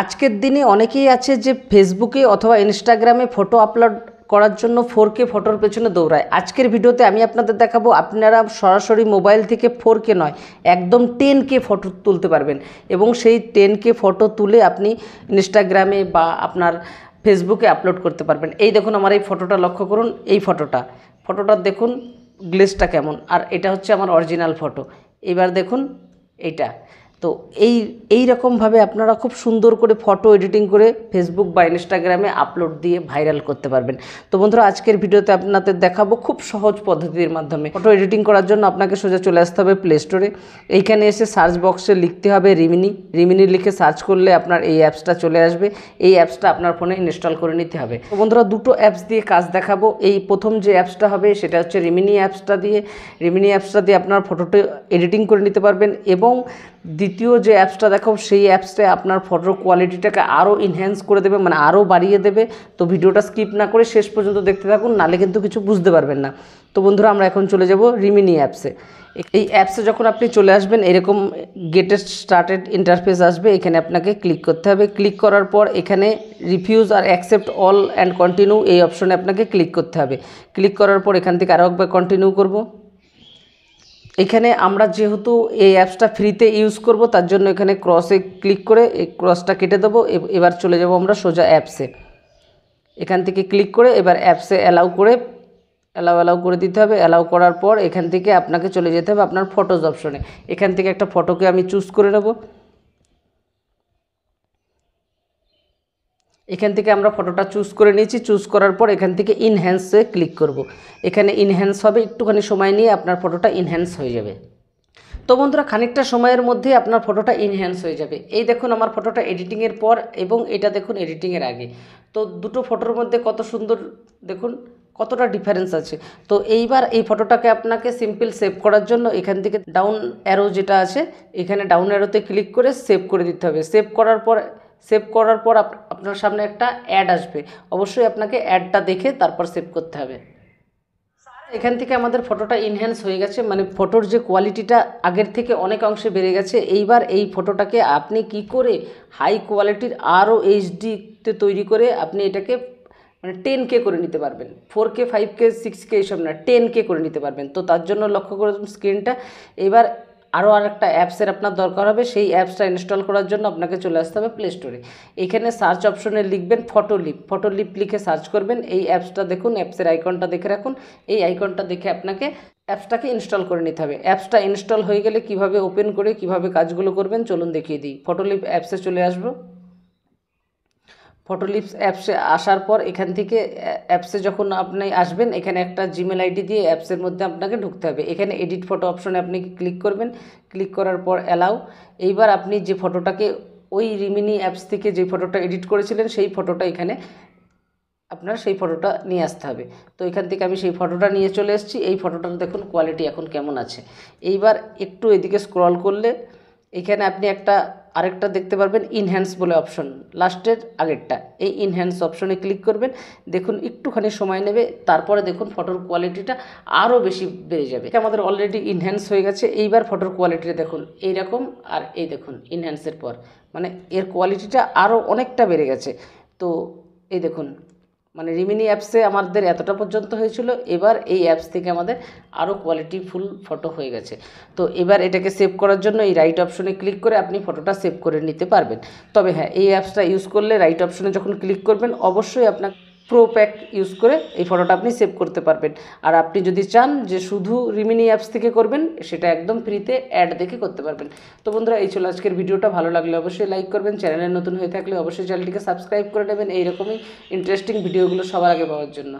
আজকের দিনে অনেকেই আছে যে ফেসবুকে অথবা ইনস্টাগ্রামে ফটো আপলোড করার জন্য ফোর কে ফটোর পেছনে দৌড়ায় আজকের ভিডিওতে আমি আপনাদের দেখাবো আপনারা সরাসরি মোবাইল থেকে ফোর কে নয় একদম টেন কে ফটো তুলতে পারবেন এবং সেই টেন কে ফটো তুলে আপনি ইনস্টাগ্রামে বা আপনার ফেসবুকে আপলোড করতে পারবেন এই দেখুন আমার এই ফটোটা লক্ষ্য করুন এই ফটোটা ফটোটা দেখুন গ্লেসটা কেমন আর এটা হচ্ছে আমার অরিজিনাল ফটো এবার দেখুন এটা তো এই এই রকমভাবে আপনারা খুব সুন্দর করে ফটো এডিটিং করে ফেসবুক বা ইনস্টাগ্রামে আপলোড দিয়ে ভাইরাল করতে পারবেন তো বন্ধুরা আজকের ভিডিওতে আপনাদের দেখাবো খুব সহজ পদ্ধতির মাধ্যমে ফটো এডিটিং করার জন্য আপনাকে সোজা চলে আসতে হবে প্লে স্টোরে এইখানে এসে সার্চ বক্সে লিখতে হবে রিমিনি রিমিনি লিখে সার্চ করলে আপনার এই অ্যাপসটা চলে আসবে এই অ্যাপসটা আপনার ফোনে ইনস্টল করে নিতে হবে তো বন্ধুরা দুটো অ্যাপস দিয়ে কাজ দেখাবো এই প্রথম যে অ্যাপসটা হবে সেটা হচ্ছে রিমিনি অ্যাপসটা দিয়ে রিমিনি অ্যাপসটা দিয়ে আপনার ফটোটা এডিটিং করে নিতে পারবেন এবং দ্বিতীয় যে অ্যাপসটা দেখো সেই অ্যাপসটা আপনার ফটোর কোয়ালিটিটাকে আরও ইনহ্যান্স করে দেবে মানে আরও বাড়িয়ে দেবে তো ভিডিওটা স্কিপ না করে শেষ পর্যন্ত দেখতে থাকুন নালে কিন্তু কিছু বুঝতে পারবেন না তো বন্ধুরা আমরা এখন চলে যাব রিমিনি অ্যাপসে এই অ্যাপসে যখন আপনি চলে আসবেন এরকম গেটেস্ট স্টার্টেড ইন্টারফেস আসবে এখানে আপনাকে ক্লিক করতে হবে ক্লিক করার পর এখানে রিফিউজ আর অ্যাকসেপ্ট অল অ্যান্ড কন্টিনিউ এই অপশনে আপনাকে ক্লিক করতে হবে ক্লিক করার পর এখান থেকে আরও একবার কন্টিনিউ করবো এখানে আমরা যেহেতু এই অ্যাপসটা ফ্রিতে ইউজ করব তার জন্য এখানে ক্রসে ক্লিক করে এই ক্রসটা কেটে দেবো এবার চলে যাব আমরা সোজা অ্যাপসে এখান থেকে ক্লিক করে এবার অ্যাপসে অ্যালাউ করে অ্যালাউ অ্যালাউ করে দিতে হবে অ্যালাউ করার পর এখান থেকে আপনাকে চলে যেতে হবে আপনার ফটোজ অপশনে এখান থেকে একটা ফটোকে আমি চুজ করে নেবো এখান থেকে আমরা ফটোটা চুজ করে নিয়েছি চুজ করার পর এখান থেকে ইনহ্যান্সে ক্লিক করব। এখানে ইনহ্যান্স হবে একটুখানি সময় নিয়ে আপনার ফটোটা ইনহ্যান্স হয়ে যাবে তো বন্ধুরা খানিকটা সময়ের মধ্যে আপনার ফটোটা ইনহ্যান্স হয়ে যাবে এই দেখুন আমার ফটোটা এডিটিংয়ের পর এবং এটা দেখুন এডিটিংয়ের আগে তো দুটো ফটোর মধ্যে কত সুন্দর দেখুন কতটা ডিফারেন্স আছে তো এইবার এই ফটোটাকে আপনাকে সিম্পল সেভ করার জন্য এখান থেকে ডাউন অ্যারো যেটা আছে এখানে ডাউন অ্যারোতে ক্লিক করে সেভ করে দিতে হবে সেভ করার পর সেভ করার পর আপনার সামনে একটা অ্যাড আসবে অবশ্যই আপনাকে অ্যাডটা দেখে তারপর সেভ করতে হবে এখান থেকে আমাদের ফটোটা ইনহ্যান্স হয়ে গেছে মানে ফটোর যে কোয়ালিটিটা আগের থেকে অনেক অংশে বেড়ে গেছে এইবার এই ফটোটাকে আপনি কি করে হাই কোয়ালিটির আরও এইচডিতে তৈরি করে আপনি এটাকে মানে টেন কে করে নিতে পারবেন four K five K six K এইসব না টেন কে করে নিতে পারবেন তো তার জন্য লক্ষ্য করে স্ক্রিনটা এবার আরও আরেকটা অ্যাপসের আপনার দরকার হবে সেই অ্যাপসটা ইনস্টল করার জন্য আপনাকে চলে আসতে হবে প্লে স্টোরে এখানে সার্চ অপশনে লিখবেন ফটোলিপ ফটোলিপ লিখে সার্চ করবেন এই অ্যাপসটা দেখুন অ্যাপসের আইকনটা দেখে রাখুন এই আইকনটা দেখে আপনাকে অ্যাপসটাকে ইনস্টল করে নিতে হবে অ্যাপসটা ইনস্টল হয়ে গেলে কিভাবে ওপেন করে কিভাবে কাজগুলো করবেন চলুন দেখিয়ে দিই ফটোলিপ অ্যাপসে চলে আসবো ফটোলিপস অ্যাপসে আসার পর এখান থেকে অ্যাপসে যখন আপনি আসবেন এখানে একটা জিমেল আইডি দিয়ে অ্যাপসের মধ্যে আপনাকে ঢুকতে হবে এখানে এডিট ফটো অপশনে আপনি ক্লিক করবেন ক্লিক করার পর অ্যালাউ এইবার আপনি যে ফটোটাকে ওই রিমিনি অ্যাপস থেকে যে ফটোটা এডিট করেছিলেন সেই ফটোটা এখানে আপনার সেই ফটোটা নিয়ে আসতে হবে তো এখান থেকে আমি সেই ফটোটা নিয়ে চলে এসেছি এই ফটোটার দেখুন কোয়ালিটি এখন কেমন আছে এইবার একটু এদিকে স্ক্রল করলে এখানে আপনি একটা আরেকটা দেখতে পারবেন ইনহ্যান্স বলে অপশন লাস্টের আগেরটা এই ইনহ্যান্স অপশনে ক্লিক করবেন দেখুন একটুখানি সময় নেবে তারপরে দেখুন ফটোর কোয়ালিটিটা আরও বেশি বেড়ে যাবে আমাদের অলরেডি ইনহ্যান্স হয়ে গেছে এইবার ফটোর কোয়ালিটিটা দেখুন এইরকম আর এই দেখুন ইনহ্যান্সের পর মানে এর কোয়ালিটিটা আরও অনেকটা বেড়ে গেছে তো এই দেখুন মানে রিমিনি অ্যাপসে আমাদের এতটা পর্যন্ত হয়েছিল এবার এই অ্যাপস থেকে আমাদের আরও কোয়ালিটিফুল ফটো হয়ে গেছে তো এবার এটাকে সেভ করার জন্য এই রাইট অপশনে ক্লিক করে আপনি ফটোটা সেভ করে নিতে পারবেন তবে হ্যাঁ এই অ্যাপসটা ইউজ করলে রাইট অপশনে যখন ক্লিক করবেন অবশ্যই আপনার প্রো প্যাক ইউজ করে এই ফটোটা আপনি সেভ করতে পারবেন আর আপনি যদি চান যে শুধু রিমিনি অ্যাপস থেকে করবেন সেটা একদম ফ্রিতে অ্যাড দেখে করতে পারবেন তো বন্ধুরা এই ছিল আজকের ভিডিওটা ভালো লাগলে অবশ্যই লাইক করবেন চ্যানেলে নতুন হয়ে থাকলে অবশ্যই চ্যানেলটিকে সাবস্ক্রাইব করে নেবেন এইরকমই ইন্টারেস্টিং ভিডিওগুলো সবার আগে পাওয়ার জন্য